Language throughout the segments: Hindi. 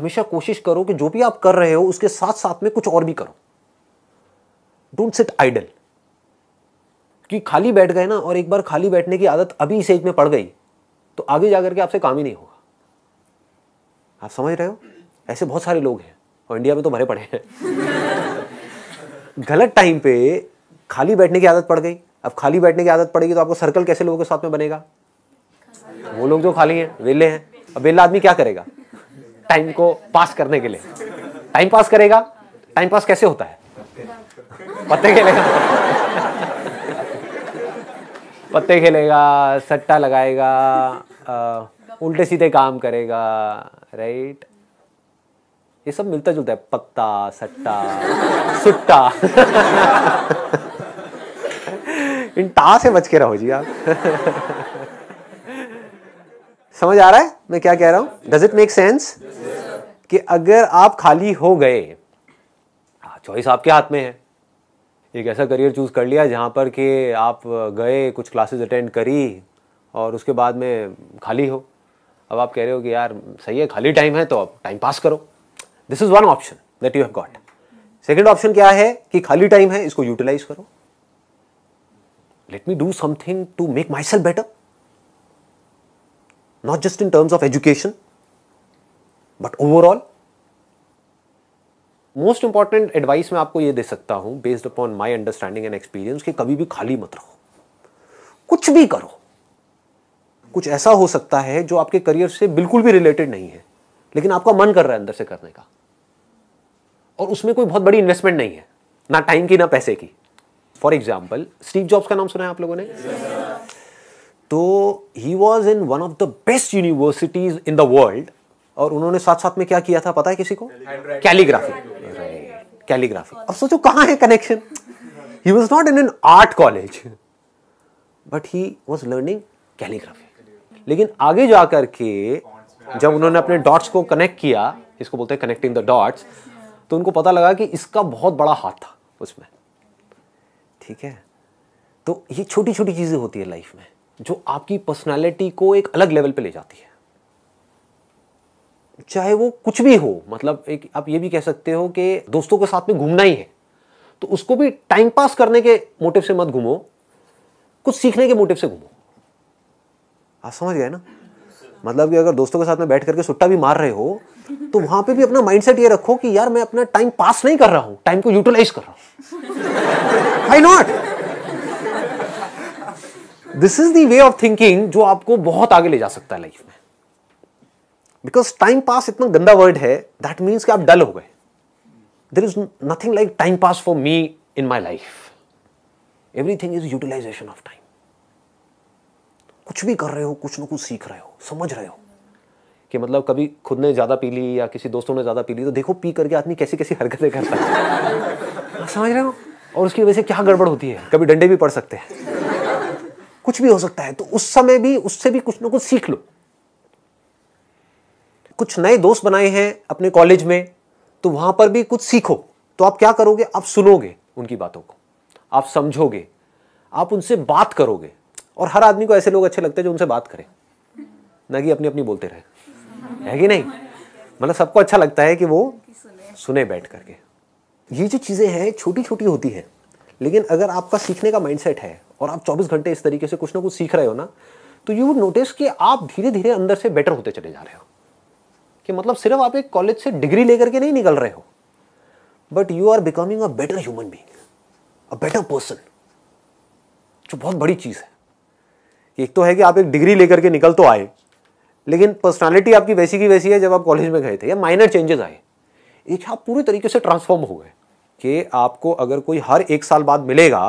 हमेशा कोशिश करो कि जो भी आप कर रहे हो उसके साथ साथ में कुछ और भी करो डोंट सिट आइडल कि खाली बैठ गए ना और एक बार खाली बैठने की आदत अभी इस एज में पड़ गई तो आगे जाकर के आपसे काम ही नहीं होगा आप समझ रहे हो ऐसे बहुत सारे लोग हैं और इंडिया में तो भरे पड़े हैं गलत टाइम पे खाली बैठने की आदत पड़ गई अब खाली बैठने की आदत पड़ेगी तो आपको सर्कल कैसे लोगों के साथ में बनेगा वो लोग जो खाली हैं वेले हैं अब वेला आदमी क्या करेगा टाइम को पास करने के लिए टाइम पास करेगा टाइम पास कैसे होता है पत्ते खेलेगा पत्ते खेलेगा सट्टा लगाएगा उल्टे सीधे काम करेगा राइट ये सब मिलता जुलता है पत्ता सट्टा सुट्टा इन टा से बच के रहो जी आप समझ आ रहा है मैं क्या कह रहा हूं डज इट मेक सेंस कि अगर आप खाली हो गए चॉइस हाँ, आपके हाथ में है एक ऐसा करियर चूज़ कर लिया जहाँ पर कि आप गए कुछ क्लासेस अटेंड करी और उसके बाद में खाली हो अब आप कह रहे हो कि यार सही है खाली टाइम है तो आप टाइम पास करो this is one option that you have got second option क्या है कि खाली टाइम है इसको यूटिलाइज करो let me do something to make myself better not just in terms of education, but overall. Most important advice मैं आपको ये दे सकता हूं based upon my understanding and experience कि कभी भी खाली मत रहो कुछ भी करो कुछ ऐसा हो सकता है जो आपके करियर से बिल्कुल भी रिलेटेड नहीं है लेकिन आपका मन कर रहा है अंदर से करने का और उसमें कोई बहुत बड़ी इन्वेस्टमेंट नहीं है ना टाइम की ना पैसे की फॉर एग्जाम्पल स्टीव जॉब्स का नाम सुना है आप लोगों ने yes, तो he was in one of the best universities in the world और उन्होंने साथ साथ में क्या किया था पता है किसी को कैलीग्राफी कैलीग्राफी अब सोचो कहां है connection he was not in an art college but he was learning calligraphy लेकिन आगे जाकर के जब उन्होंने अपने डॉट्स को कनेक्ट किया इसको बोलते हैं कनेक्टिंग द डॉट्स तो उनको पता लगा कि इसका बहुत बड़ा हाथ था उसमें ठीक है तो ये छोटी छोटी चीज़ें होती है लाइफ में जो आपकी पर्सनालिटी को एक अलग लेवल पे ले जाती है चाहे वो कुछ भी हो मतलब एक आप ये भी कह सकते हो कि दोस्तों के साथ में घूमना ही है तो उसको भी टाइम पास करने के मोटिव से मत घूमो कुछ सीखने के मोटिव से घूमो आप समझ गए ना मतलब कि अगर दोस्तों के साथ में बैठ करके सुट्टा भी मार रहे हो तो वहां पे भी अपना माइंडसेट ये रखो कि यार मैं अपना टाइम पास नहीं कर रहा हूं टाइम को यूटिलाइज कर रहा हूं I not this is the way of thinking जो आपको बहुत आगे ले जा सकता है लाइफ में बिकॉज टाइम पास इतना गंदा वर्ड है दैट मीन्स कि आप डल हो गए there is nothing like time pass for me in my life everything is utilisation of time कुछ भी कर रहे हो कुछ ना कुछ सीख रहे हो समझ रहे हो कि मतलब कभी खुद ने ज़्यादा पी ली या किसी दोस्तों ने ज़्यादा पी ली तो देखो पी करके आदमी कैसी कैसी हरकतें करता है समझ रहे हो और उसकी वजह से क्या गड़बड़ होती है कभी डंडे भी पड़ सकते हैं कुछ भी हो सकता है तो उस समय भी उससे भी कुछ ना कुछ सीख लो कुछ नए दोस्त बनाए हैं अपने कॉलेज में तो वहां पर भी कुछ सीखो तो आप क्या करोगे आप सुनोगे उनकी बातों को आप समझोगे आप उनसे बात करोगे और हर आदमी को ऐसे लोग अच्छे लगते हैं जो उनसे बात करें ना कि अपनी अपनी बोलते रहे है कि नहीं मतलब सबको अच्छा लगता है कि वो सुने बैठ करके ये जो चीज़ें हैं छोटी छोटी होती हैं लेकिन अगर आपका सीखने का माइंडसेट है और आप 24 घंटे इस तरीके से कुछ ना कुछ सीख रहे हो ना तो यू वुड नोटिस कि आप धीरे धीरे अंदर से बेटर होते चले जा रहे हो कि मतलब सिर्फ आप एक कॉलेज से डिग्री लेकर के नहीं निकल रहे हो but you are becoming a better human being a better person जो बहुत बड़ी चीज़ है एक तो है कि आप एक डिग्री लेकर के निकल तो आए लेकिन पर्सनालिटी आपकी वैसी की वैसी है जब आप कॉलेज में गए थे या माइनर चेंजेस आए एक आप पूरे तरीके से ट्रांसफॉर्म हो गए कि आपको अगर कोई हर एक साल बाद मिलेगा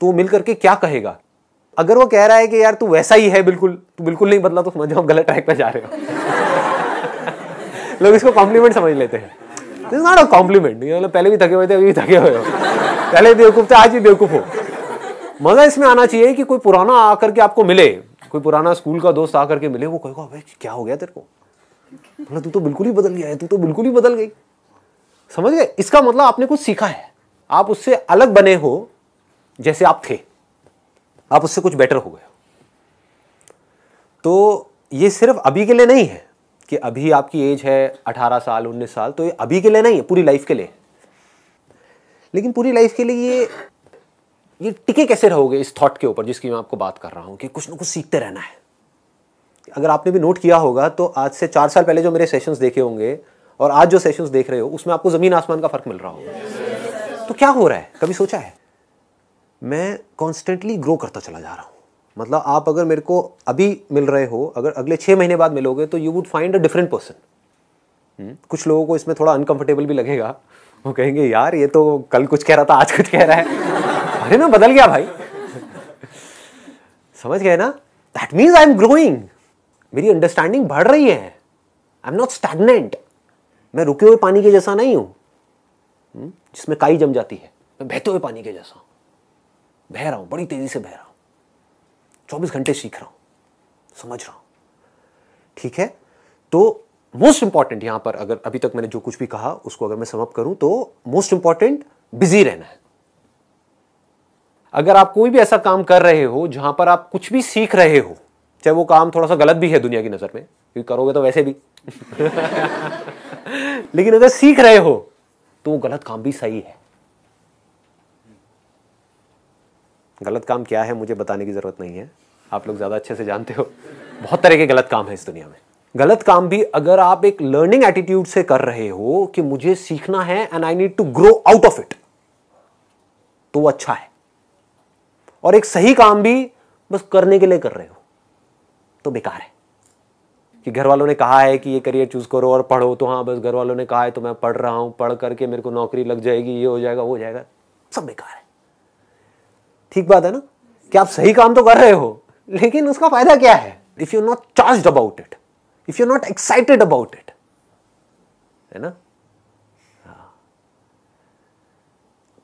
तो मिल करके क्या कहेगा अगर वो कह रहा है कि यार तू वैसा ही है बिल्कुल तू बिल्कुल नहीं बदला तो समझ जाओ गलत ट्रैक पर जा रहे हो लोग इसको कॉम्प्लीमेंट समझ लेते हैं दिस नॉट अ कॉम्प्लीमेंट पहले भी थके हुए थे अभी भी थके हुए हो पहले बेवकूफ़ थे आज भी बेवकूफ़ हो मज़ा इसमें आना चाहिए कि कोई पुराना आकर के आपको मिले कोई पुराना स्कूल का दोस्त आकर के मिले वो कहेगा भाई क्या हो गया तेरे को बोला तू तो बिल्कुल ही बदल गया है तू तो बिल्कुल ही बदल गई समझ गए इसका मतलब आपने कुछ सीखा है आप उससे अलग बने हो जैसे आप थे आप उससे कुछ बेटर हो गए तो ये सिर्फ अभी के लिए नहीं है कि अभी आपकी एज है 18 साल 19 साल तो ये अभी के लिए नहीं है पूरी लाइफ के लिए लेकिन पूरी लाइफ के लिए ये ये टिके कैसे रहोगे इस थॉट के ऊपर जिसकी मैं आपको बात कर रहा हूं कि कुछ ना कुछ सीखते रहना है अगर आपने भी नोट किया होगा तो आज से चार साल पहले जो मेरे सेशंस देखे होंगे और आज जो सेशंस देख रहे हो उसमें आपको ज़मीन आसमान का फ़र्क मिल रहा होगा तो क्या हो रहा है कभी सोचा है मैं कॉन्स्टेंटली ग्रो करता चला जा रहा हूँ मतलब आप अगर मेरे को अभी मिल रहे हो अगर अगले छः महीने बाद मिलोगे तो you would find a different person कुछ लोगों को इसमें थोड़ा अनकंफर्टेबल भी लगेगा वो कहेंगे यार ये तो कल कुछ कह रहा था आज कुछ कह रहा है अरे मैं बदल गया भाई समझ गए ना that means I am growing मेरी अंडरस्टैंडिंग बढ़ रही है आई एम नॉट स्टैगनेंट मैं रुके हुए पानी के जैसा नहीं हूँ हम्म, जिसमें काई जम जाती है मैं बहते हुए पानी के जैसा बह रहा हूं बड़ी तेज़ी से बह रहा हूं चौबीस घंटे सीख रहा हूं समझ रहा हूं ठीक है तो मोस्ट इंपॉर्टेंट यहां पर अगर अभी तक मैंने जो कुछ भी कहा उसको अगर मैं समअप करूं तो मोस्ट इंपॉर्टेंट बिजी रहना है अगर आप कोई भी ऐसा काम कर रहे हो जहां पर आप कुछ भी सीख रहे हो चाहे वो काम थोड़ा सा गलत भी है दुनिया की नजर में क्योंकि करोगे तो वैसे भी लेकिन अगर सीख रहे हो तो वो गलत काम भी सही है गलत काम क्या है मुझे बताने की ज़रूरत नहीं है आप लोग ज़्यादा अच्छे से जानते हो बहुत तरह के गलत काम है इस दुनिया में गलत काम भी अगर आप एक लर्निंग एटीट्यूड से कर रहे हो कि मुझे सीखना है and I need to grow out of it तो वो अच्छा है और एक सही काम भी बस करने के लिए कर रहे हो तो बेकार है कि घर वालों ने कहा है कि ये करियर चूज करो और पढ़ो तो हाँ बस घर वालों ने कहा है तो मैं पढ़ रहा हूं पढ़ करके मेरे को नौकरी लग जाएगी ये हो जाएगा वो हो जाएगा सब बेकार है ठीक बात है ना कि आप सही काम तो कर रहे हो लेकिन उसका फायदा क्या है if you not charge about it if you not excited about it है ना हाँ।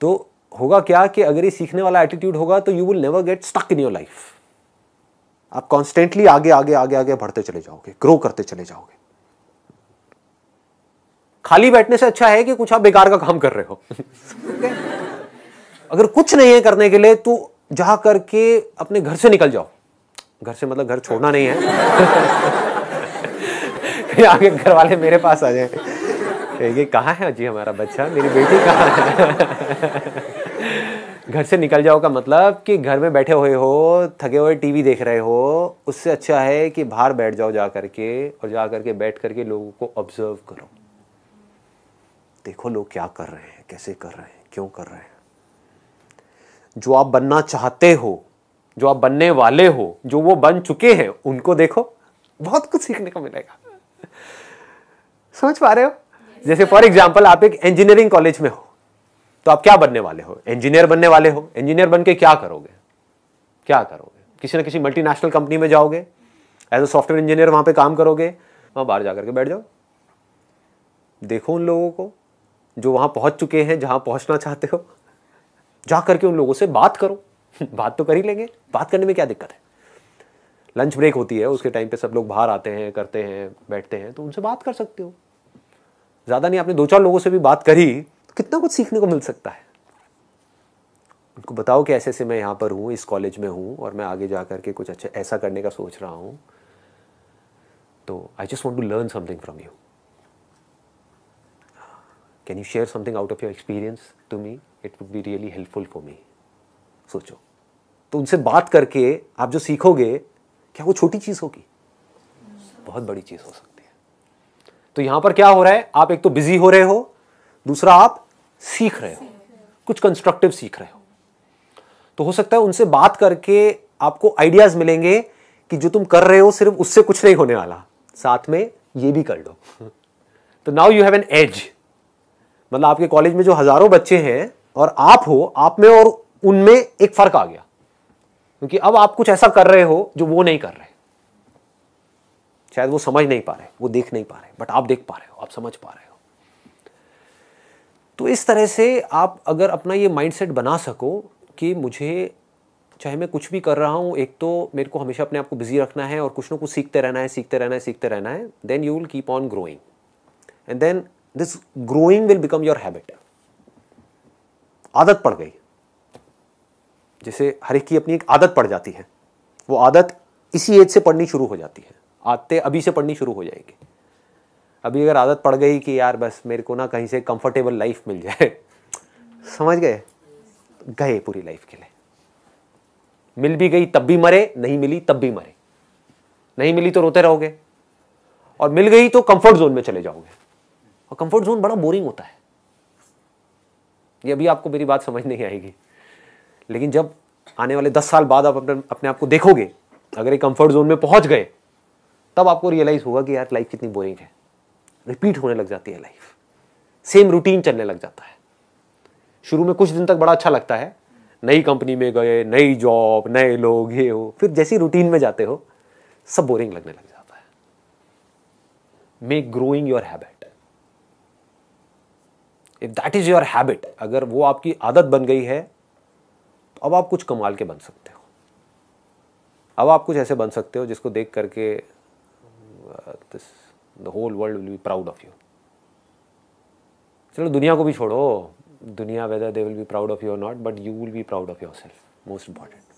तो होगा क्या कि अगर ये सीखने वाला एटीट्यूड होगा तो you will never get stuck in your life आप कॉन्स्टेंटली आगे आगे आगे आगे बढ़ते चले जाओगे ग्रो करते चले जाओगे खाली बैठने से अच्छा है कि कुछ आप बेकार का काम कर रहे हो अगर कुछ नहीं है करने के लिए तो जा करके अपने घर से निकल जाओ घर से मतलब घर छोड़ना नहीं है आगे घर वाले मेरे पास आ जाए ये कहाँ है जी हमारा बच्चा मेरी बेटी कहाँ है घर से निकल जाओ का मतलब कि घर में बैठे हुए हो थके हुए टीवी देख रहे हो उससे अच्छा है कि बाहर बैठ जाओ जा करके और जा करके बैठ करके लोगों को ऑब्जर्व करो देखो लोग क्या कर रहे हैं कैसे कर रहे हैं क्यों कर रहे हैं जो आप बनना चाहते हो जो आप बनने वाले हो जो वो बन चुके हैं उनको देखो बहुत कुछ सीखने को मिलेगा समझ पा रहे हो जैसे फॉर एग्जाम्पल आप एक इंजीनियरिंग कॉलेज में हो तो आप क्या बनने वाले हो इंजीनियर बनने वाले हो इंजीनियर बन के क्या करोगे क्या करोगे किसी ना किसी मल्टीनेशनल कंपनी में जाओगे एज अ सॉफ्टवेयर इंजीनियर वहां पे काम करोगे वहां बाहर जाकर के बैठ जाओ देखो उन लोगों को जो वहां पहुंच चुके हैं जहां पहुंचना चाहते हो जा करके उन लोगों से बात करो बात तो कर ही लेंगे बात करने में क्या दिक्कत है लंच ब्रेक होती है उसके टाइम पे सब लोग बाहर आते हैं करते हैं बैठते हैं तो उनसे बात कर सकते हो ज़्यादा नहीं आपने दो चार लोगों से भी बात करी तो कितना कुछ सीखने को मिल सकता है उनको बताओ कि ऐसे ऐसे मैं यहाँ पर हूँ इस कॉलेज में हूँ और मैं आगे जा करके कुछ अच्छा ऐसा करने का सोच रहा हूँ तो I just want to learn something from you can you share something out of your experience to me it would be really helpful for me सोचो तो उनसे बात करके आप जो सीखोगे क्या वो छोटी चीज़ होगी बहुत बड़ी चीज़ हो सकती है तो यहां पर क्या हो रहा है आप एक तो बिजी हो रहे हो दूसरा आप सीख रहे हो कुछ कंस्ट्रक्टिव सीख रहे हो तो हो सकता है उनसे बात करके आपको आइडियाज़ मिलेंगे कि जो तुम कर रहे हो सिर्फ उससे कुछ नहीं होने वाला साथ में ये भी कर लो तो now you have an edge मतलब आपके कॉलेज में जो हज़ारों बच्चे हैं और आप हो आप में और उनमें एक फर्क आ गया क्योंकि अब आप कुछ ऐसा कर रहे हो जो वो नहीं कर रहे शायद वो समझ नहीं पा रहे वो देख नहीं पा रहे बट आप देख पा रहे हो आप समझ पा रहे हो तो इस तरह से आप अगर अपना ये माइंडसेट बना सको कि मुझे चाहे मैं कुछ भी कर रहा हूँ एक तो मेरे को हमेशा अपने आप को बिजी रखना है और कुछ ना कुछ सीखते रहना है सीखते रहना है सीखते रहना है then you will keep on growing and then this growing will become your habit आदत पड़ गई जैसे हर एक की अपनी एक आदत पड़ जाती है वो आदत इसी एज से पढ़नी शुरू हो जाती है आते अभी से पढ़नी शुरू हो जाएगी अभी अगर आदत पड़ गई कि यार बस मेरे को ना कहीं से कंफर्टेबल लाइफ मिल जाए समझ गए गए पूरी लाइफ के लिए मिल भी गई तब भी मरे नहीं मिली तब भी मरे नहीं मिली तो रोते रहोगे और मिल गई तो कंफर्ट जोन में चले जाओगे और कंफर्ट जोन बड़ा बोरिंग होता है ये अभी आपको मेरी बात समझ नहीं आएगी लेकिन जब आने वाले दस साल बाद आप अपने अपने आप को देखोगे अगर एक कंफर्ट जोन में पहुंच गए तब आपको रियलाइज़ होगा कि यार लाइफ कितनी बोरिंग है रिपीट होने लग जाती है लाइफ सेम रूटीन चलने लग जाता है शुरू में कुछ दिन तक बड़ा अच्छा लगता है नई कंपनी में गए नई जॉब नए लोग ये हो फिर जैसी रूटीन में जाते हो सब बोरिंग लगने लग जाता है make growing your habit if that is your habit अगर वो आपकी आदत बन गई है तो अब आप कुछ कमाल के बन सकते हो अब आप कुछ ऐसे बन सकते हो जिसको देख करके this the whole world will be proud of you चलो दुनिया को भी छोड़ो दुनिया whether they will be proud of you not but you will be proud of yourself most important